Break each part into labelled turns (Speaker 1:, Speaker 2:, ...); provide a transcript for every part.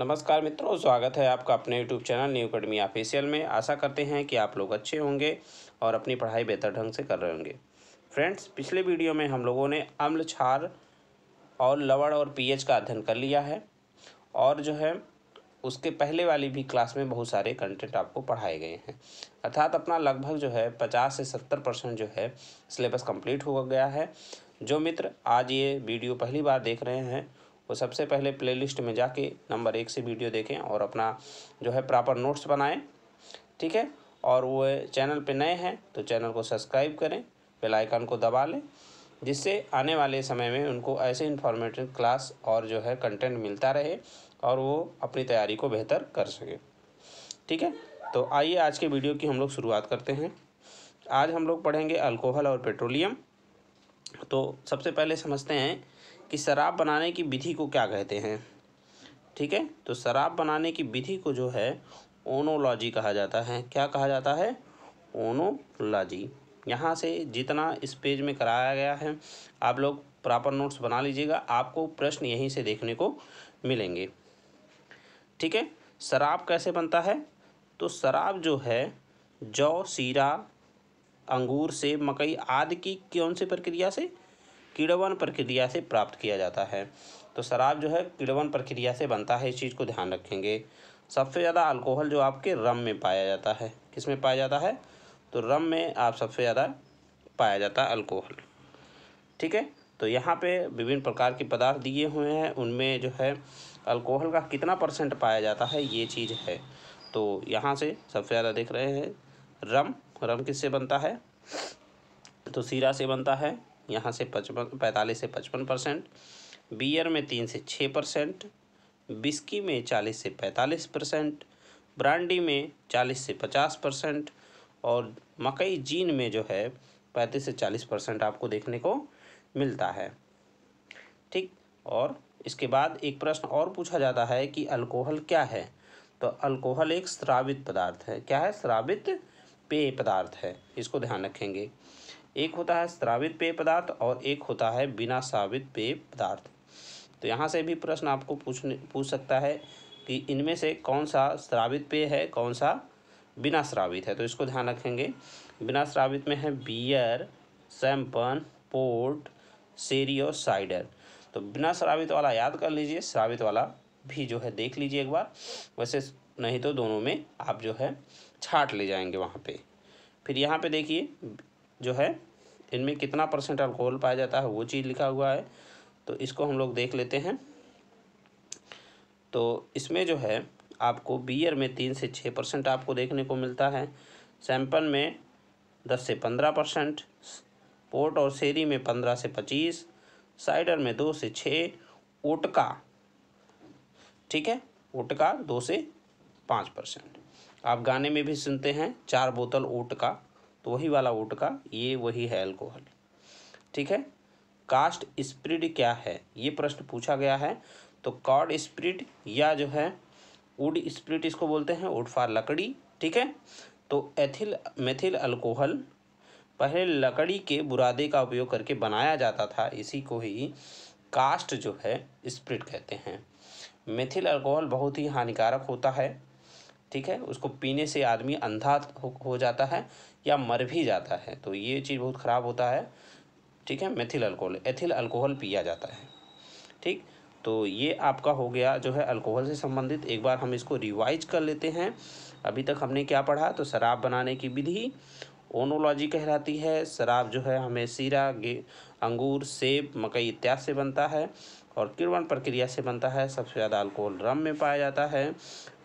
Speaker 1: नमस्कार मित्रों स्वागत है आपका अपने YouTube channel new academy official में आशा करते हैं कि आप लोग अच्छे होंगे और अपनी पढ़ाई बेहतर ढंग से कर रहे होंगे फ्रेंड्स पिछले वीडियो में हम लोगों ने अम्ल छार और लवण और पीएच का अध्ययन कर लिया है और जो है उसके पहले वाली भी क्लास में बहुत सारे कंटेंट आपको पढ़ाए गए हैं अर्थात अपना लगभग जो है पचास से सत्तर परसेंट जो है सिलेबस कम्प्लीट हो गया है जो मित्र आज ये वीडियो पहली बार देख रहे हैं वो तो सबसे पहले प्लेलिस्ट में जाके नंबर एक से वीडियो देखें और अपना जो है प्रॉपर नोट्स बनाएं ठीक है और वो चैनल पे नए हैं तो चैनल को सब्सक्राइब करें बेल आइकन को दबा लें जिससे आने वाले समय में उनको ऐसे इन्फॉर्मेटिव क्लास और जो है कंटेंट मिलता रहे और वो अपनी तैयारी को बेहतर कर सके ठीक है तो आइए आज के वीडियो की हम लोग शुरुआत करते हैं आज हम लोग पढ़ेंगे अल्कोहल और पेट्रोलियम तो सबसे पहले समझते हैं कि शराब बनाने की विधि को क्या कहते हैं ठीक है तो शराब बनाने की विधि को जो है ओनोलॉजी कहा जाता है क्या कहा जाता है ओनोलॉजी यहाँ से जितना इस पेज में कराया गया है आप लोग प्रॉपर नोट्स बना लीजिएगा आपको प्रश्न यहीं से देखने को मिलेंगे ठीक है शराब कैसे बनता है तो शराब जो है जौ सीरा अंगूर सेब मकई आदि की कौन सी प्रक्रिया से कीड़वन प्रक्रिया से प्राप्त किया जाता है तो शराब जो है कीड़वन प्रक्रिया से बनता है इस चीज़ को ध्यान रखेंगे सबसे ज़्यादा अल्कोहल जो आपके रम में पाया जाता है किस में पाया जाता है तो रम में आप सबसे ज़्यादा पाया जाता है अल्कोहल ठीक है तो यहाँ पे विभिन्न प्रकार के पदार्थ दिए हुए हैं उनमें जो है अल्कोहल का कितना परसेंट पाया जाता है ये चीज़ है तो यहाँ से सबसे ज़्यादा देख रहे हैं रम रम किससे बनता है तो सीरा से बनता है यहाँ से पचपन पैंतालीस से पचपन परसेंट बियर में तीन से छः परसेंट बिस्की में चालीस से पैंतालीस परसेंट ब्रांडी में चालीस से पचास परसेंट और मकई जीन में जो है पैंतीस से चालीस परसेंट आपको देखने को मिलता है ठीक और इसके बाद एक प्रश्न और पूछा जाता है कि अल्कोहल क्या है तो अल्कोहल एक श्रावित पदार्थ है क्या है श्रावित पेय पदार्थ है इसको ध्यान रखेंगे एक होता है श्रावित पेय पदार्थ और एक होता है बिना स्रावित पेय पदार्थ तो यहाँ से भी प्रश्न आपको पूछने पूछ सकता है कि इनमें से कौन सा श्रावित पेय है कौन सा बिना श्रावित है तो इसको ध्यान रखेंगे बिना श्रावित में है बियर सैम्पन पोर्ट सेरी और साइडर तो बिना श्रावित वाला याद कर लीजिए श्रावित वाला भी जो है देख लीजिए एक बार वैसे नहीं तो दोनों में आप जो है छाट ले जाएंगे वहाँ पे फिर यहाँ पे देखिए जो है इनमें कितना परसेंट अल्कोहल पाया जाता है वो चीज़ लिखा हुआ है तो इसको हम लोग देख लेते हैं तो इसमें जो है आपको बियर में तीन से छः परसेंट आपको देखने को मिलता है सैंपल में दस से पंद्रह परसेंट पोर्ट और शेरी में पंद्रह से पच्चीस साइडर में दो से छः ओटका ठीक है ओटका दो से पाँच परसेंट आप गाने में भी सुनते हैं चार बोतल ओट का तो वही वाला ओट का ये वही है अल्कोहल ठीक है कास्ट स्प्रिड क्या है ये प्रश्न पूछा गया है तो कॉड स्प्रिड या जो है वुड स्प्रिट इसको बोलते हैं वुड फार लकड़ी ठीक है तो एथिल मेथिल अल्कोहल पहले लकड़ी के बुरादे का उपयोग करके बनाया जाता था इसी को ही कास्ट जो है स्प्रिट कहते हैं मेथिल अल्कोहल बहुत ही हानिकारक होता है ठीक है उसको पीने से आदमी अंधा हो, हो जाता है या मर भी जाता है तो ये चीज़ बहुत ख़राब होता है ठीक है मेथिल अल्कोहल एथिल अल्कोहल पिया जाता है ठीक तो ये आपका हो गया जो है अल्कोहल से संबंधित एक बार हम इसको रिवाइज कर लेते हैं अभी तक हमने क्या पढ़ा तो शराब बनाने की विधि ओनोलॉजी कहलाती है शराब जो है हमें सीरा अंगूर सेब मकई इत्यादि से बनता है और किरवन प्रक्रिया से बनता है सबसे ज़्यादा अल्कोहल रम में पाया जाता है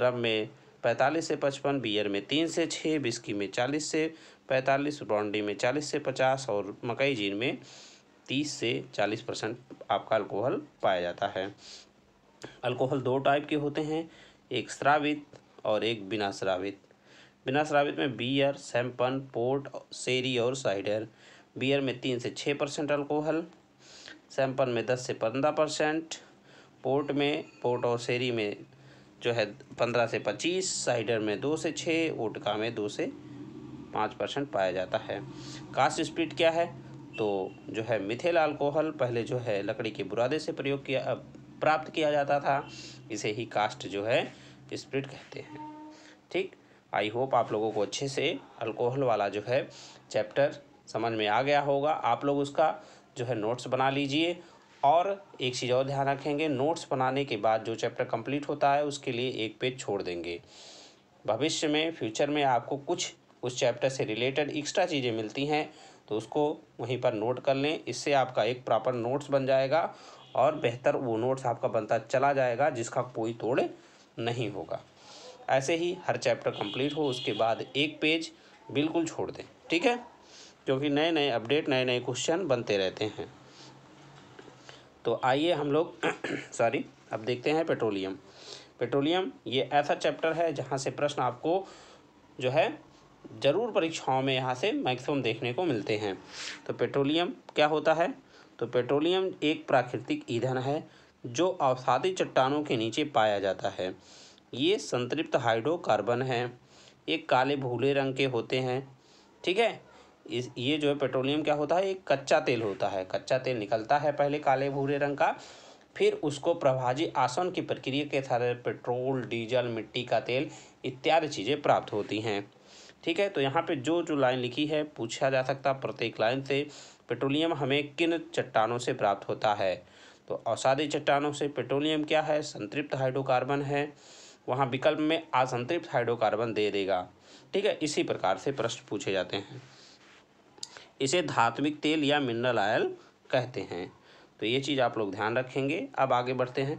Speaker 1: रम में पैंतालीस से पचपन बियर में तीन से छः बिस्की में चालीस से पैंतालीस ब्रॉन्डी में चालीस से पचास और मकई जीन में तीस से चालीस परसेंट आपका अल्कोहल पाया जाता है अल्कोहल दो टाइप के होते हैं एक श्रावित और एक बिना श्रावित बिना श्रावित में बियर सैम्पन पोर्ट सेरी और साइडर बियर में तीन से छः परसेंट अल्कोहल सैम्पन में दस से पंद्रह परसेंट पोर्ट में पोर्ट और सेरी में जो है पंद्रह से पच्चीस साइडर में दो से छः ओटका में दो से पाँच परसेंट पाया जाता है कास्ट स्पीड क्या है तो जो है मिथेल अल्कोहल पहले जो है लकड़ी के बुरादे से प्रयोग किया प्राप्त किया जाता था इसे ही कास्ट जो है स्प्रिट कहते हैं ठीक आई होप आप लोगों को अच्छे से अल्कोहल वाला जो है चैप्टर समझ में आ गया होगा आप लोग उसका जो है नोट्स बना लीजिए और एक चीज़ और ध्यान रखेंगे नोट्स बनाने के बाद जो चैप्टर कंप्लीट होता है उसके लिए एक पेज छोड़ देंगे भविष्य में फ्यूचर में आपको कुछ उस चैप्टर से रिलेटेड एक्स्ट्रा चीज़ें मिलती हैं तो उसको वहीं पर नोट कर लें इससे आपका एक प्रॉपर नोट्स बन जाएगा और बेहतर वो नोट्स आपका बनता चला जाएगा जिसका कोई तोड़ नहीं होगा ऐसे ही हर चैप्टर कंप्लीट हो उसके बाद एक पेज बिल्कुल छोड़ दें ठीक है क्योंकि नए नए अपडेट नए नए क्वेश्चन बनते रहते हैं तो आइए हम लोग सॉरी अब देखते हैं पेट्रोलियम पेट्रोलियम ये ऐसा चैप्टर है जहाँ से प्रश्न आपको जो है ज़रूर परीक्षाओं में यहाँ से मैक्सिमम देखने को मिलते हैं तो पेट्रोलियम क्या होता है तो पेट्रोलियम एक प्राकृतिक ईंधन है जो अवसादी चट्टानों के नीचे पाया जाता है ये संतृप्त हाइड्रोकार्बन है ये काले भूले रंग के होते हैं ठीक है इस ये जो है पेट्रोलियम क्या होता है एक कच्चा तेल होता है कच्चा तेल निकलता है पहले काले भूरे रंग का फिर उसको प्रभाजी आसन की प्रक्रिया के सारे पेट्रोल डीजल मिट्टी का तेल इत्यादि चीज़ें प्राप्त होती हैं ठीक है तो यहाँ पे जो जो लाइन लिखी है पूछा जा सकता प्रत्येक लाइन से पेट्रोलियम हमें किन चट्टानों से प्राप्त होता है तो अवसादी चट्टानों से पेट्रोलियम क्या है संतृप्त हाइड्रोकार्बन है वहाँ विकल्प में असंतृप्त हाइड्रोकार्बन दे देगा ठीक है इसी प्रकार से प्रश्न पूछे जाते हैं इसे धात्विक तेल या मिनरल ऑयल कहते हैं तो ये चीज़ आप लोग ध्यान रखेंगे अब आगे बढ़ते हैं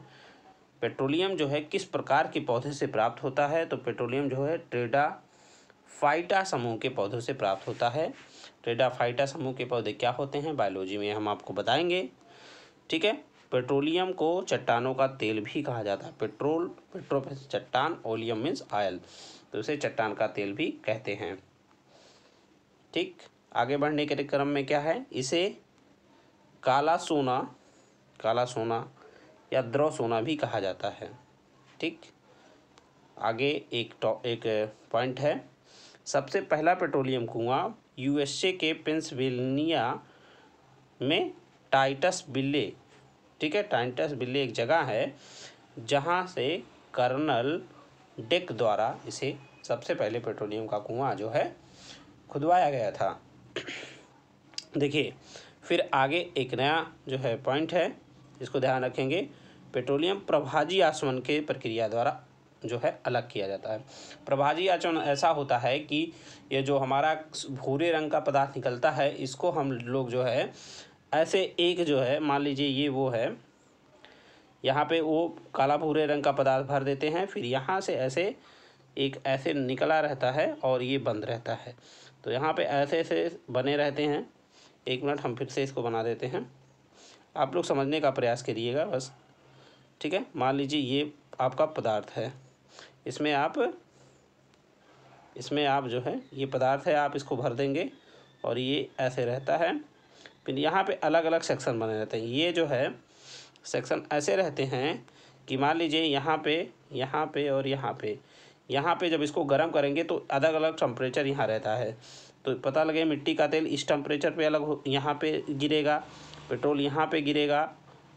Speaker 1: पेट्रोलियम जो है किस प्रकार के पौधे से प्राप्त होता है तो पेट्रोलियम जो है ट्रेडा फाइटा समूह के पौधों से प्राप्त होता है ट्रेडा फाइटा समूह के पौधे क्या होते हैं बायोलॉजी में हम आपको बताएंगे ठीक है पेट्रोलियम को चट्टानों का तेल भी कहा जाता है पेट्रोल पेट्रो चट्टान ओलियम मीन्स ऑयल तो उसे चट्टान का तेल भी कहते हैं ठीक आगे बढ़ने के क्रम में क्या है इसे काला सोना काला सोना या द्रव सोना भी कहा जाता है ठीक आगे एक टॉप एक पॉइंट है सबसे पहला पेट्रोलियम कुआं यूएसए के पेंसिल्वेनिया में टाइटस बिल्ले ठीक है टाइटस बिल्ले एक जगह है जहां से कर्नल डेक द्वारा इसे सबसे पहले पेट्रोलियम का कुआं जो है खुदवाया गया था देखिए फिर आगे एक नया जो है पॉइंट है इसको ध्यान रखेंगे पेट्रोलियम प्रभाजी आसमन के प्रक्रिया द्वारा जो है अलग किया जाता है प्रभाजी आचरण ऐसा होता है कि ये जो हमारा भूरे रंग का पदार्थ निकलता है इसको हम लोग जो है ऐसे एक जो है मान लीजिए ये वो है यहाँ पे वो काला भूरे रंग का पदार्थ भर देते हैं फिर यहाँ से ऐसे एक ऐसे निकला रहता है और ये बंद रहता है तो यहाँ पे ऐसे ऐसे बने रहते हैं एक मिनट हम फिर से इसको बना देते हैं आप लोग समझने का प्रयास करिएगा बस ठीक है मान लीजिए ये आपका पदार्थ है इसमें आप इसमें आप जो है ये पदार्थ है आप इसको भर देंगे और ये ऐसे रहता है फिर यहाँ पे अलग अलग सेक्शन बने रहते हैं ये जो है सेक्शन ऐसे रहते हैं कि मान लीजिए यहाँ पे यहाँ पे और यहाँ पे यहाँ पे जब इसको गर्म करेंगे तो अलग अलग टेम्परेचर यहाँ रहता है तो पता लगे मिट्टी का तेल इस टेम्परेचर पे अलग हो यहाँ पे गिरेगा पेट्रोल यहाँ पे गिरेगा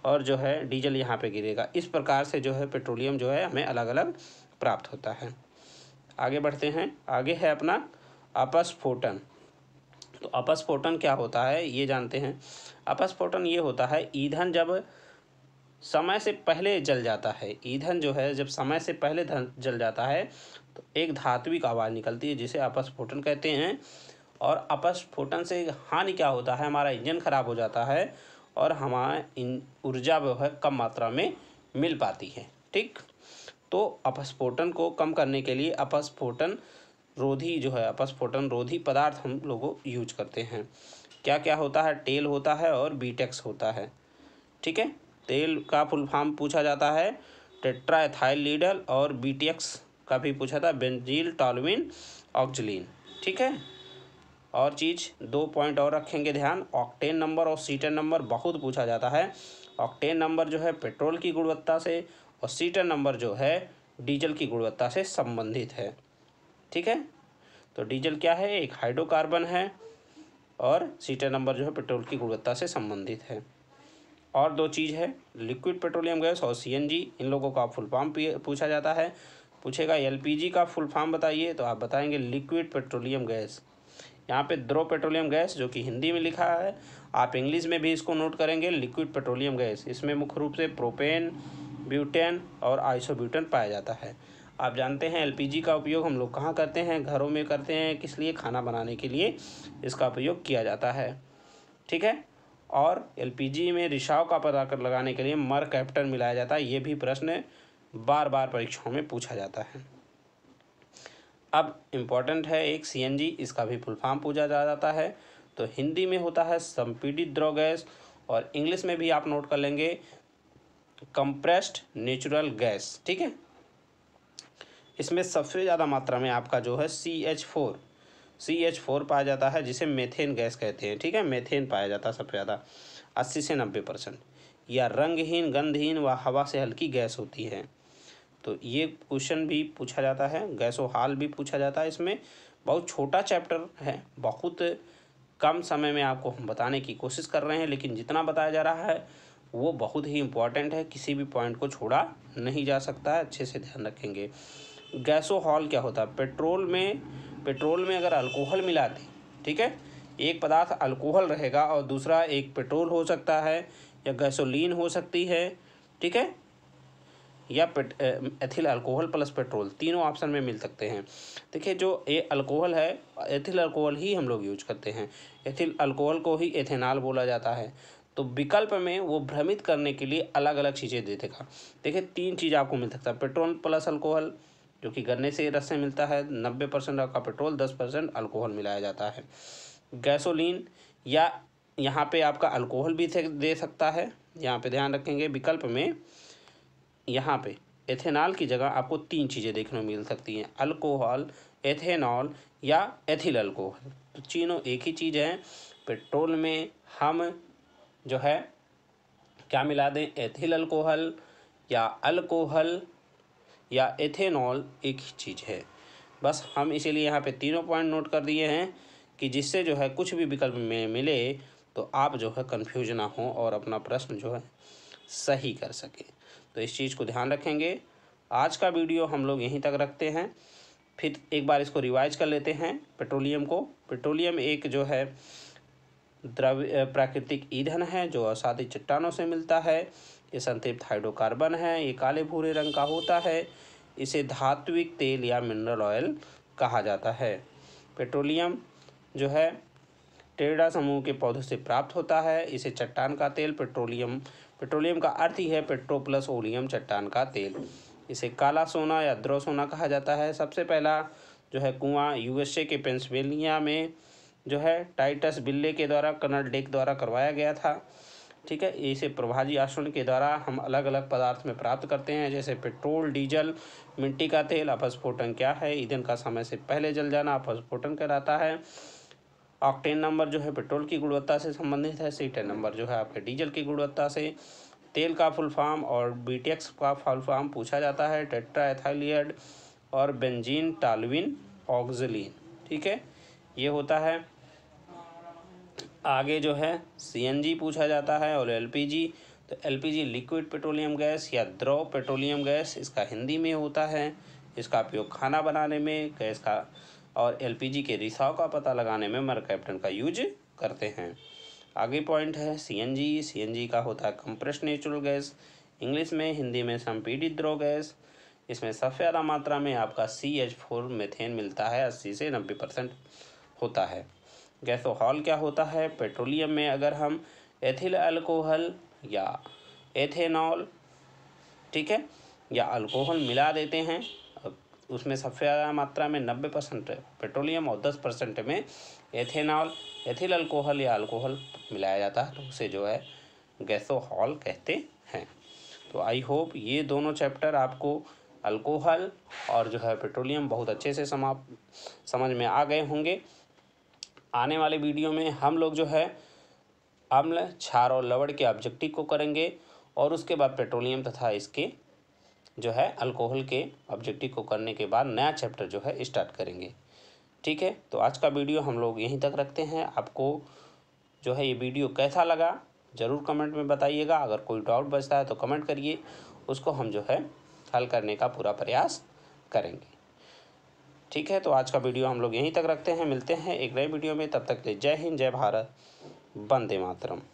Speaker 1: और जो है डीजल यहाँ पे गिरेगा इस प्रकार से जो है पेट्रोलियम जो है हमें अलग अलग प्राप्त होता है आगे बढ़ते हैं आगे है अपना अपस्फोटन तो अपस्फोटन क्या होता है ये जानते हैं अपस्फोटन ये होता है ईंधन जब समय से पहले जल जाता है ईंधन जो है जब समय से पहले जल जाता है तो एक धात्विक आवाज़ निकलती है जिसे अपस्फोटन कहते हैं और अपस्फोटन से हानि क्या होता है हमारा इंजन ख़राब हो जाता है और हमारा ऊर्जा जो है कम मात्रा में मिल पाती है ठीक तो अपस्फोटन को कम करने के लिए अपस्फोटन रोधी जो है अपस्फोटन रोधी पदार्थ हम लोगों यूज करते हैं क्या क्या होता है टेल होता है और बीटेक्स e होता है ठीक है तेल का फुल फॉर्म पूछा जाता है टेट्राथाइल लीडल और बी का भी पूछा था बेंजील टॉलविन ऑक्जलिन ठीक है और चीज़ दो पॉइंट और रखेंगे ध्यान ऑक्टेन नंबर और सीटन नंबर बहुत पूछा जाता है ऑक्टेन नंबर जो है पेट्रोल की गुणवत्ता से और सीटन नंबर जो है डीजल की गुणवत्ता से संबंधित है ठीक है तो डीजल क्या है एक हाइड्रोकार्बन है और सीटन नंबर जो है पेट्रोल की गुणवत्ता से संबंधित है और दो चीज़ है लिक्विड पेट्रोलियम गैस और सीएनजी इन लोगों का फुल फॉर्म पूछा जाता है पूछेगा एलपीजी का फुल फॉर्म बताइए तो आप बताएंगे लिक्विड पेट्रोलियम गैस यहाँ पे द्रो पेट्रोलियम गैस जो कि हिंदी में लिखा है आप इंग्लिश में भी इसको नोट करेंगे लिक्विड पेट्रोलियम गैस इसमें मुख्य रूप से प्रोपेन ब्यूटेन और आइसोब्यूटेन पाया जाता है आप जानते हैं एल का उपयोग हम लोग कहाँ करते हैं घरों में करते हैं किस लिए खाना बनाने के लिए इसका उपयोग किया जाता है ठीक है और एलपीजी में रिसाव का पता कर लगाने के लिए मर कैप्टन मिलाया जाता है ये भी प्रश्न बार बार परीक्षाओं में पूछा जाता है अब इम्पॉर्टेंट है एक सीएनजी इसका भी फुल फॉर्म पूछा जा जाता है तो हिंदी में होता है संपीड़ित द्रव गैस और इंग्लिश में भी आप नोट कर लेंगे कंप्रेस्ड नेचुरल गैस ठीक है इसमें सबसे ज़्यादा मात्रा में आपका जो है C H four C H four पाया जाता है जिसे मेथेन गैस कहते हैं ठीक है मेथेन पाया जाता है सबसे ज़्यादा अस्सी से नब्बे परसेंट या रंगहीन गंधहीन व हवा से हल्की गैस होती है तो ये क्वेश्चन भी पूछा जाता है गैसो हाल भी पूछा जाता है इसमें बहुत छोटा चैप्टर है बहुत कम समय में आपको हम बताने की कोशिश कर रहे हैं लेकिन जितना बताया जा रहा है वो बहुत ही इम्पॉर्टेंट है किसी भी पॉइंट को छोड़ा नहीं जा सकता है अच्छे से ध्यान रखेंगे गैसो हॉल क्या होता है पेट्रोल में पेट्रोल में अगर अल्कोहल मिला दें ठीक है एक पदार्थ अल्कोहल रहेगा और दूसरा एक पेट्रोल हो सकता है या गैसोलीन हो सकती है ठीक है या पेट एथिल अल्कोहल प्लस पेट्रोल तीनों ऑप्शन में मिल सकते हैं देखिए जो ए अल्कोहल है एथिल अल्कोहल ही हम लोग यूज करते हैं एथिल अल्कोहल को ही एथेनॉल बोला जाता है तो विकल्प में वो भ्रमित करने के लिए अलग अलग चीज़ें दे देगा देखिए तीन चीज़ आपको मिल सकता है पेट्रोल प्लस अल्कोहल जो कि गन्ने से रस से मिलता है नब्बे परसेंट आपका पेट्रोल दस परसेंट अल्कोहल मिलाया जाता है गैसोलीन या यहाँ पे आपका अल्कोहल भी दे सकता है यहाँ पे ध्यान रखेंगे विकल्प में यहाँ पे एथेनॉल की जगह आपको तीन चीज़ें देखने को मिल सकती हैं अल्कोहल एथेनॉल या एथिल अल्कोहल तो तीनों एक ही चीज़ है पेट्रोल में हम जो है क्या मिला दें एथिल अल्कोहल या अल्कोहल या एथेनॉल एक ही चीज़ है बस हम इसीलिए यहाँ पे तीनों पॉइंट नोट कर दिए हैं कि जिससे जो है कुछ भी विकल्प में मिले तो आप जो है कन्फ्यूज ना हो और अपना प्रश्न जो है सही कर सकें तो इस चीज़ को ध्यान रखेंगे आज का वीडियो हम लोग यहीं तक रखते हैं फिर एक बार इसको रिवाइज कर लेते हैं पेट्रोलियम को पेट्रोलियम एक जो है द्रव्य प्राकृतिक ईंधन है जो असाधी चट्टानों से मिलता है ये संतृप्त हाइड्रोकार्बन है ये काले भूरे रंग का होता है इसे धात्विक तेल या मिनरल ऑयल कहा जाता है पेट्रोलियम जो है टेरडा समूह के पौधों से प्राप्त होता है इसे चट्टान का तेल पेट्रोलियम पेट्रोलियम का अर्थ ही है पेट्रो प्लस ओलियम चट्टान का तेल इसे काला सोना या द्रव सोना कहा जाता है सबसे पहला जो है कुआं यूएसए के पेंसिल्वेनिया में जो है टाइटस बिल्ले के द्वारा कर्नल डेक द्वारा करवाया गया था ठीक है इसे प्रभाजी आश्रण के द्वारा हम अलग अलग पदार्थ में प्राप्त करते हैं जैसे पेट्रोल डीजल मिट्टी का तेल अपस्फोटन क्या है ईंधन का समय से पहले जल जाना अपस्फोटन कहलाता है ऑक्टेन नंबर जो है पेट्रोल की गुणवत्ता से संबंधित है सीटेन नंबर जो है आपके डीजल की गुणवत्ता से तेल का फुल फॉर्म और बीटेक्स का फुल फॉर्म पूछा जाता है टेट्रा एथाइलियड और बेंजीन टालविन ऑक्जिलीन ठीक है ये होता है आगे जो है सी पूछा जाता है और एल तो एल लिक्विड पेट्रोलियम गैस या द्रव पेट्रोलियम गैस इसका हिंदी में होता है इसका उपयोग खाना बनाने में गैस का और एल के रिसाव का पता लगाने में मर कैप्टन का यूज करते हैं आगे पॉइंट है सी एन का होता है कंप्रेस नेचुरल गैस इंग्लिश में हिंदी में संपीड़ित द्रव गैस इसमें सबसे ज़्यादा मात्रा में आपका सी एच फोर मेथेन मिलता है अस्सी से नब्बे परसेंट होता है गैसोहॉल क्या होता है पेट्रोलियम में अगर हम एथिल अल्कोहल या एथेनॉल ठीक है या अल्कोहल मिला देते हैं उसमें सबसे ज़्यादा मात्रा में नब्बे परसेंट पेट्रोलियम और दस परसेंट में एथेनॉल एथिल अल्कोहल या अल्कोहल मिलाया जाता है तो उसे जो है गैसोहॉल कहते हैं तो आई होप ये दोनों चैप्टर आपको अल्कोहल और जो है पेट्रोलियम बहुत अच्छे से समाप्त समझ में आ गए होंगे आने वाले वीडियो में हम लोग जो है अम्ल छार और लवण के ऑब्जेक्टिव को करेंगे और उसके बाद पेट्रोलियम तथा इसके जो है अल्कोहल के ऑब्जेक्टिव को करने के बाद नया चैप्टर जो है स्टार्ट करेंगे ठीक है तो आज का वीडियो हम लोग यहीं तक रखते हैं आपको जो है ये वीडियो कैसा लगा ज़रूर कमेंट में बताइएगा अगर कोई डाउट बचता है तो कमेंट करिए उसको हम जो है हल करने का पूरा प्रयास करेंगे ठीक है तो आज का वीडियो हम लोग यहीं तक रखते हैं मिलते हैं एक नए वीडियो में तब तक के जय हिंद जय भारत वंदे मातरम